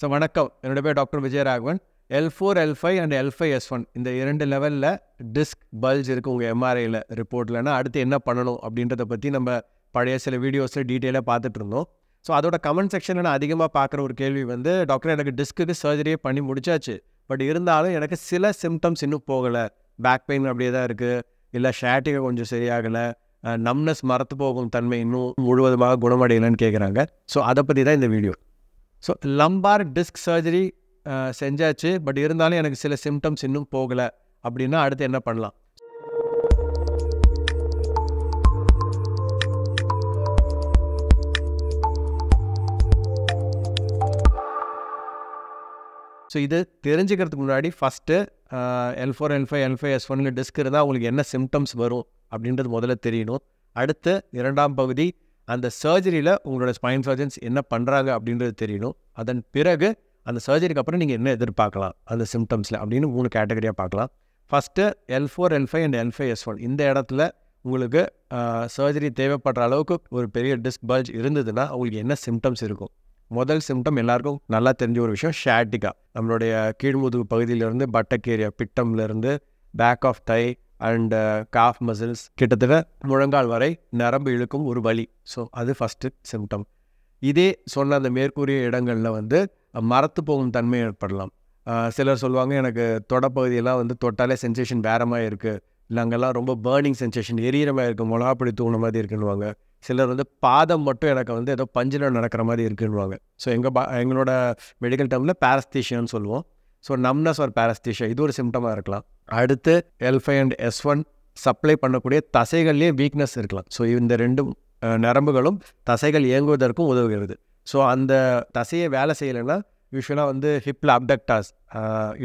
so வணக்கம் என்னோட பேர் doctor Vijayaraghavan L four L five and L five S one இந்த இரண்டு லெவலில் டிஸ்க் பல்ஜ் இருக்குது உங்கள் எம்ஆர்ஐயில் ரிப்போர்ட்லனா அடுத்து என்ன பண்ணணும் அப்படின்றத பற்றி நம்ம பழைய சில வீடியோஸில் டீட்டெயிலாக பார்த்துட்டு இருந்தோம் ஸோ அதோட கமெண்ட் செக்ஷனில் நான் அதிகமாக பார்க்குற ஒரு கேள்வி வந்து டாக்டர் எனக்கு டிஸ்க்குக்கு சர்ஜரியே பண்ணி முடிச்சாச்சு பட் இருந்தாலும் எனக்கு சில சிம்டம்ஸ் இன்னும் போகலை பேக் பெயின் அப்படியே தான் இருக்குது இல்லை ஷேட்டிகை கொஞ்சம் சரியாகலை நம்னஸ் மரத்து போகும் தன்மை இன்னும் முழுவதுமாக குணமடையலைன்னு கேட்குறாங்க ஸோ அதை பற்றி தான் இந்த video so lumbar disc surgery செஞ்சாச்சு பட் இருந்தாலும் எனக்கு சில சிம்டம்ஸ் இன்னும் போகலை அப்படின்னா அடுத்து என்ன பண்ணலாம் ஸோ இது தெரிஞ்சுக்கிறதுக்கு முன்னாடி first L four L five L five S ஒன்னு டிஸ்க் இருந்தால் உங்களுக்கு என்ன சிம்டம்ஸ் வரும் அப்படின்றது முதல்ல தெரியணும் அடுத்து இரண்டாம் பகுதி அந்த சர்ஜரியில் உங்களோட ஸ்பைன் சர்ஜன்ஸ் என்ன பண்ணுறாங்க அப்படின்றது தெரியணும் அதன் பிறகு அந்த சர்ஜரிக்கு அப்புறம் நீங்கள் என்ன எதிர்பார்க்கலாம் அந்த சிம்டம்ஸில் அப்படின்னு மூணு கேட்டகரியாக பார்க்கலாம் first L four L five and L five S one இந்த இடத்துல உங்களுக்கு சர்ஜரி தேவைப்படுற அளவுக்கு ஒரு பெரிய டிஸ்க் பல்ஜ் இருந்ததுன்னா அவங்களுக்கு என்ன சிம்டம்ஸ் இருக்கும் முதல் சிம்டம் எல்லாருக்கும் நல்லா தெரிஞ்ச ஒரு விஷயம் ஷேட்டிகா நம்மளுடைய கீழ்முதுகு பகுதியிலேருந்து பட்டக்கேரியா பிட்டம்லேருந்து back of thigh and calf muscles கிட்டத்தட்ட முழங்கால் வரை நரம்பு இழுக்கும் ஒரு வலி ஸோ அது ஃபஸ்ட்டு சிம்டம் இதே சொன்ன அந்த மேற்கூறிய இடங்களில் வந்து மரத்து போகும் தன்மை ஏற்படலாம் சிலர் சொல்லுவாங்க எனக்கு தொடப்பகுதியெல்லாம் வந்து தொட்டாலே சென்சேஷன் வேற மாதிரி இருக்குது இல்லை அங்கெல்லாம் ரொம்ப பேர்னிங் சென்சேஷன் எரியிற மாதிரி இருக்குது மிளகாப்படி தூண மாதிரி இருக்குன்னுவாங்க சிலர் வந்து பாதம் மட்டும் எனக்கு வந்து ஏதோ பஞ்சில் நடக்கிற மாதிரி இருக்குன்னுவாங்க ஸோ எங்கள் பா எங்களோட மெடிக்கல் டேமில் பேரஸ்தீஷியான்னு சொல்லுவோம் ஸோ நம்னஸ் ஒரு பேரஸ்தீஷியா இது ஒரு சிம்டமாக இருக்கலாம் அடுத்து L five and S one supply பண்ணக்கூடிய தசைகள்லேயே வீக்னஸ் இருக்கலாம் ஸோ இந்த ரெண்டும் நரம்புகளும் தசைகள் இயங்குவதற்கும் உதவுகிறது ஸோ அந்த தசையை வேலை செய்யலைன்னா யூஸ்வலாக வந்து ஹிப்பில் அப்டக்டாஸ்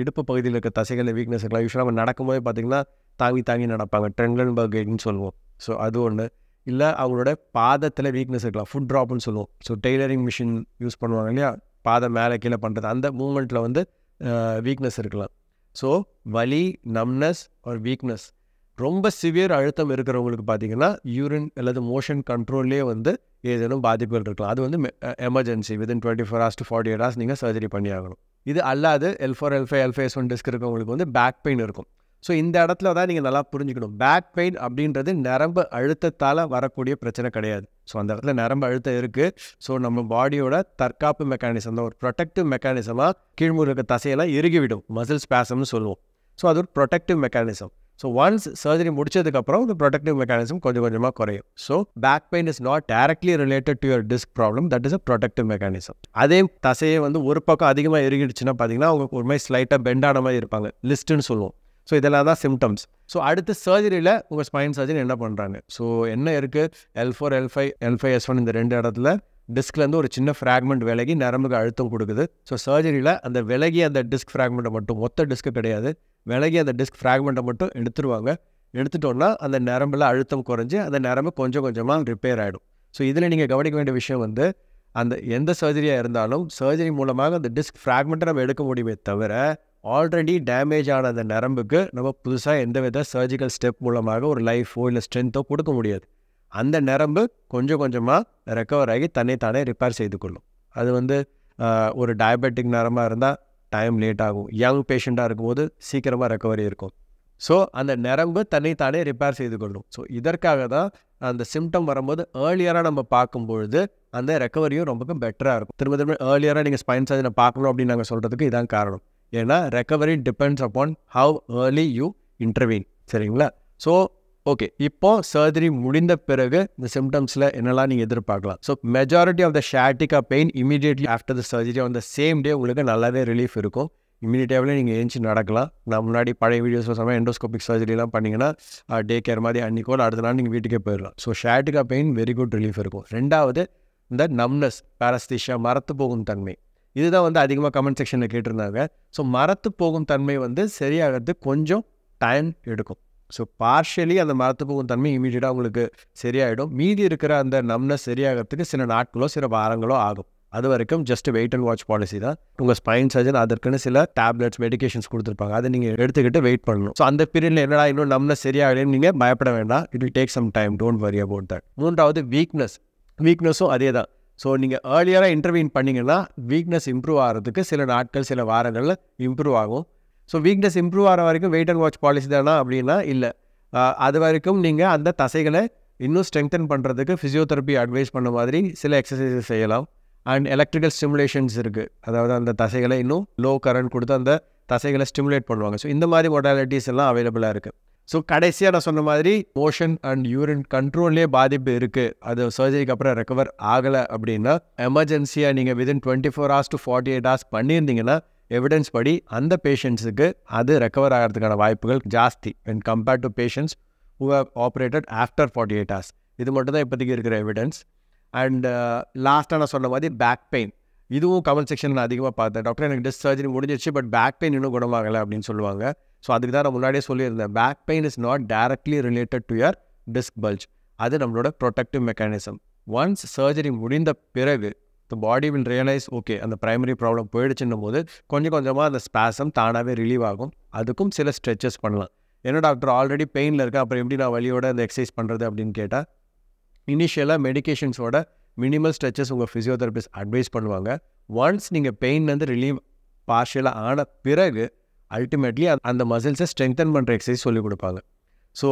இடுப்பு பகுதியில் இருக்க தசைகளில் வீக்னஸ் இருக்கலாம் யூஸ்வலாக நம்ம நடக்கும்போது பார்த்திங்கன்னா தாங்கி தாங்கி நடப்பாங்க ட்ரெண்ட்லன் ட்ரெண்டன்பர்கின்னு சொல்லுவோம் ஸோ அது ஒன்று இல்லை அவங்களோட பாதத்தில் வீக்னஸ் இருக்கலாம் ஃபுட் ட்ராப்னு சொல்லுவோம் ஸோ டெய்லரிங் மிஷின் யூஸ் பண்ணுவாங்க இல்லையா பாதம் மேலே கீழே பண்ணுறது அந்த மூமெண்ட்டில் வந்து வீக்னஸ் இருக்கலாம் ஸோ வலி நம்னஸ் ஒரு வீக்னஸ் ரொம்ப சிவியர் அழுத்தம் இருக்கிறவங்களுக்கு பார்த்தீங்கன்னா யூரின் அல்லது மோஷன் கண்ட்ரோல்லே வந்து ஏதேனும் பாதிப்புகள் இருக்கலாம் அது வந்து emergency within twenty four hours to forty eight hours நீங்கள் சர்ஜரி பண்ணியாகணும் இது அல்லாது L four L five L five one disc இருக்கவங்களுக்கு வந்து பேக் பெயின் இருக்கும் ஸோ இந்த இடத்துல தான் நீங்கள் நல்லா புரிஞ்சுக்கணும் பேக் பெயின் அப்படின்றது நரம்பு அழுத்தத்தால் வரக்கூடிய பிரச்சனை கிடையாது ஸோ அந்த இடத்துல நரம்பு அழுத்தம் இருக்குது ஸோ நம்ம பாடியோட தற்காப்பு மெக்கானிசம் தான் ஒரு ப்ரொடெக்டிவ் மெக்கானிசமாக கீழ்மூர் தசையெல்லாம் இறுகிவிடும் மசில் ஸ்பேசம்னு சொல்லுவோம் ஸோ அது ஒரு protective mechanism so once surgery முடிச்சதுக்கப்புறம் இந்த ப்ரொடெக்டிவ் மெக்கானிசம் கொஞ்சம் கொஞ்சமாக குறையும் so back pain is not directly related to your disc problem that is a protective mechanism அதே தசையை வந்து ஒரு பக்கம் அதிகமாக இறுகிடுச்சுன்னா பார்த்தீங்கன்னா அவங்க ஒரு மாதிரி ஸ்லைட்டாக பெண்டான மாதிரி இருப்பாங்க லிஸ்ட்டுன்னு சொல்லுவோம் ஸோ இதெல்லாம் தான் சிம்டம்ஸ் ஸோ அடுத்து சர்ஜரியில் உங்கள் ஸ்பைன் சர்ஜன் என்ன பண்ணுறாங்க ஸோ என்ன இருக்குது L four L five L five S one இந்த ரெண்டு இடத்துல டிஸ்க்லேருந்து ஒரு சின்ன ஃப்ராக்மெண்ட் விலகி நரம்புக்கு அழுத்தம் கொடுக்குது ஸோ சர்ஜரியில் அந்த விலகி அந்த டிஸ்க் ஃப்ராக்மெண்ட்டை மட்டும் மொத்த டிஸ்க்கு கிடையாது விலகி அந்த டிஸ்க் ஃப்ராக்மெண்ட்டை மட்டும் எடுத்துருவாங்க எடுத்துட்டோன்னா அந்த நரம்பில் அழுத்தம் குறைஞ்சி அந்த நரம்பு கொஞ்சம் கொஞ்சமாக ரிப்பேர் ஆகிடும் ஸோ இதில் நீங்கள் கவனிக்க வேண்டிய விஷயம் வந்து அந்த எந்த சர்ஜரியாக இருந்தாலும் சர்ஜரி மூலமாக அந்த டிஸ்க் ஃப்ராக்மெண்ட்டை நம்ம எடுக்க முடியுமே தவிர ஆல்ரெடி டேமேஜ் ஆன அந்த நரம்புக்கு நம்ம புதுசாக எந்த வித சர்ஜிக்கல் ஸ்டெப் மூலமாக ஒரு லைஃபோ இல்லை ஸ்ட்ரென்த்தோ கொடுக்க முடியாது அந்த நரம்பு கொஞ்சம் கொஞ்சமாக ரெக்கவர் ஆகி தன்னை தானே ரிப்பேர் செய்து கொள்ளும் அது வந்து ஒரு டயபெட்டிக் நரம்பாக இருந்தால் டைம் லேட் ஆகும் யங் பேஷண்ட்டாக இருக்கும்போது சீக்கிரமாக ரெக்கவரி இருக்கும் ஸோ அந்த நரம்பு தன்னை தானே ரிப்பேர் செய்து கொள்ளும் ஸோ இதற்காக தான் அந்த சிம்டம் வரும்போது ஏர்லியராக நம்ம பார்க்கும்பொழுது அந்த ரெக்கவரியும் ரொம்ப பெட்டராக இருக்கும் திரும்ப திரும்ப ஏர்லியராக நீங்கள் ஸ்பைன் சர்ஜனை பார்க்கணும் அப்படின்னு நாங்கள் சொல்கிறதுக்கு இதான் காரணம் ஏன்னா recovery depends upon how early you intervene சரிங்களா ஸோ ஓகே இப்போ சர்ஜரி முடிந்த பிறகு இந்த சிம்டம்ஸில் என்னெல்லாம் நீங்கள் எதிர்பார்க்கலாம் so majority of the sciatica pain immediately after the surgery on the same day உங்களுக்கு நல்லாவே ரிலீஃப் இருக்கும் இமீடியட்டாகவே நீங்கள் ஏஞ்சி நடக்கலாம் நான் முன்னாடி பழைய வீடியோஸ் சொன்னால் எண்டோஸ்கோபிக் சர்ஜரிலாம் பண்ணிங்கன்னா டே கேர் மாதிரி அன்னிக்கோ அடுத்த நாள் நீங்கள் வீட்டுக்கே போயிடலாம் so sciatica pain very good relief இருக்கும் ரெண்டாவது இந்த நம்னஸ் பாரஸ்தீஷியா மரத்து போகும் தன்மை இதுதான் வந்து அதிகமாக கமெண்ட் செக்ஷனில் கேட்டிருந்தாங்க ஸோ மரத்து போகும் தன்மை வந்து சரியாகிறது கொஞ்சம் டைம் எடுக்கும் ஸோ பார்ஷியலி அந்த மரத்து போகும் தன்மை இமீடியட்டாக உங்களுக்கு சரியாயிடும் மீதி இருக்கிற அந்த நம்னஸ் சரியாகிறதுக்கு சில நாட்களோ சில வாரங்களோ ஆகும் அது வரைக்கும் just wait and watch policy தான் உங்கள் ஸ்பைன் சர்ஜன் அதற்குன்னு சில டேப்லெட்ஸ் மெடிக்கேஷன்ஸ் கொடுத்துருப்பாங்க அதை நீங்கள் எடுத்துக்கிட்டு வெயிட் பண்ணணும் ஸோ அந்த பீரியடில் என்னடா இன்னும் நம்மள சரியாகலன்னு நீங்கள் பயப்பட வேண்டாம் it will take some time don't worry about that மூன்றாவது வீக்னஸ் வீக்னஸும் அதே தான் ஸோ நீங்கள் ஏர்லியராக இன்டர்வியூன் பண்ணிங்கன்னா வீக்னஸ் இம்ப்ரூவ் ஆகிறதுக்கு சில நாட்கள் சில வாரங்களில் இம்ப்ரூவ் ஆகும் ஸோ வீக்னஸ் இம்ப்ரூவ் ஆகிற வரைக்கும் வெயிட் அண்ட் வாட்ச் பாலிசி தானா அப்படின்னா இல்லை அது வரைக்கும் நீங்கள் அந்த தசைகளை இன்னும் ஸ்ட்ரெங்தன் பண்ணுறதுக்கு ஃபிசியோதெரப்பி அட்வைஸ் பண்ண மாதிரி சில எக்ஸசைசஸ் செய்யலாம் அண்ட் எலக்ட்ரிக்கல் ஸ்டிமுலேஷன்ஸ் இருக்குது அதாவது அந்த தசைகளை இன்னும் லோ கரண்ட் கொடுத்து அந்த தசைகளை ஸ்டிமுலேட் பண்ணுவாங்க ஸோ இந்த மாதிரி மொடாலிட்டிஸ் எல்லாம் அவைலபிளாக இருக்குது ஸோ கடைசியாக நான் சொன்ன மாதிரி மோஷன் அண்ட் யூரின் கண்ட்ரோல்லே பாதிப்பு இருக்குது அது சர்ஜரிக்கு அப்புறம் ரெக்கவர் ஆகலை அப்படின்னா எமர்ஜென்சியாக நீங்கள் within twenty four hours to forty eight hours பண்ணியிருந்தீங்கன்னா எவிடன்ஸ் படி அந்த பேஷண்ட்ஸுக்கு அது ரெக்கவர் ஆகிறதுக்கான வாய்ப்புகள் ஜாஸ்தி when compared to patients who have operated after forty eight hours இது மட்டும் தான் இப்போதைக்கு இருக்கிற எவிடன்ஸ் அண்ட் லாஸ்ட்டாக நான் சொன்ன மாதிரி பேக் பெயின் இதுவும் கமெண்ட் செக்ஷன் நான் அதிகமாக பார்த்தேன் டாக்டர் எனக்கு டிஸ்ட் சர்ஜரி முடிஞ்சிச்சு பட் பேக் பெயின் இன்னும் குணமாகலை அப்படின்னு சொல்லுவாங்க ஸோ அதுக்கு தான் நான் முன்னாடியே சொல்லியிருந்தேன் back pain is not directly related to your disc bulge அது நம்மளோட ப்ரொடக்டிவ் மெக்கானிசம் ஒன்ஸ் சர்ஜரி முடிந்த பிறகு the body will realise okay அந்த ப்ரைமரி ப்ராப்ளம் போயிடுச்சுன்னும் போது கொஞ்சம் கொஞ்சமாக அந்த ஸ்பேசம் தானாகவே ரிலீவ் ஆகும் அதுக்கும் சில ஸ்ட்ரெச்சஸ் பண்ணலாம் என்ன டாக்டர் ஆல்ரெடி பெயினில் இருக்கேன் அப்புறம் எப்படி நான் வழியோட அந்த எக்ஸசைஸ் பண்ணுறது அப்படின்னு கேட்டால் இனிஷியலாக மெடிக்கேஷன்ஸோட மினிமல் ஸ்ட்ரெச்சஸ் உங்கள் ஃபிசியோதெரபிஸ்ட் அட்வைஸ் பண்ணுவாங்க ஒன்ஸ் நீங்கள் பெயின்லேருந்து ரிலீவ் பார்ஷியலாக ஆன பிறகு அல்டிமேட்லி அந்த மசில்ஸை ஸ்ட்ரென்தன் பண்ணுற எக்ஸசைஸ் சொல்லிக் கொடுப்பாங்க ஸோ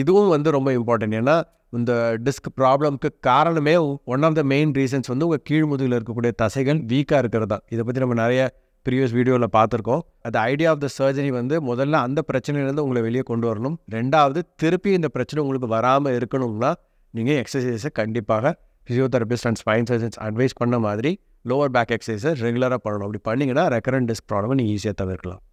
இதுவும் வந்து ரொம்ப இம்பார்ட்டன்ட் ஏன்னா இந்த டிஸ்க் ப்ராப்ளம்க்கு காரணமே one of the main reasons வந்து உங்கள் கீழ் முதுகில் இருக்கக்கூடிய தசைகள் வீக்காக இருக்கிறது தான் இதை பற்றி நம்ம நிறைய ப்ரீவியஸ் வீடியோவில் பார்த்துருக்கோம் அது ஐடியா ஆஃப் த சர்ஜரி வந்து முதல்ல அந்த பிரச்சனையிலேருந்து உங்களை வெளியே கொண்டு வரணும் ரெண்டாவது திருப்பி இந்த பிரச்சனை உங்களுக்கு வராமல் இருக்கணும்னா நீங்கள் எக்ஸசைஸை கண்டிப்பாக physiotherapist and spine surgeons advise பண்ண மாதிரி லோவர் பேக் எக்ஸசைஸை ரெகுலராக பண்ணணும் அப்படி பண்ணிங்கன்னா ரெக்கரண்ட் டிஸ்க் ப்ராப்ளம் நீங்கள் ஈஸியாக தவிர்க்கலாம்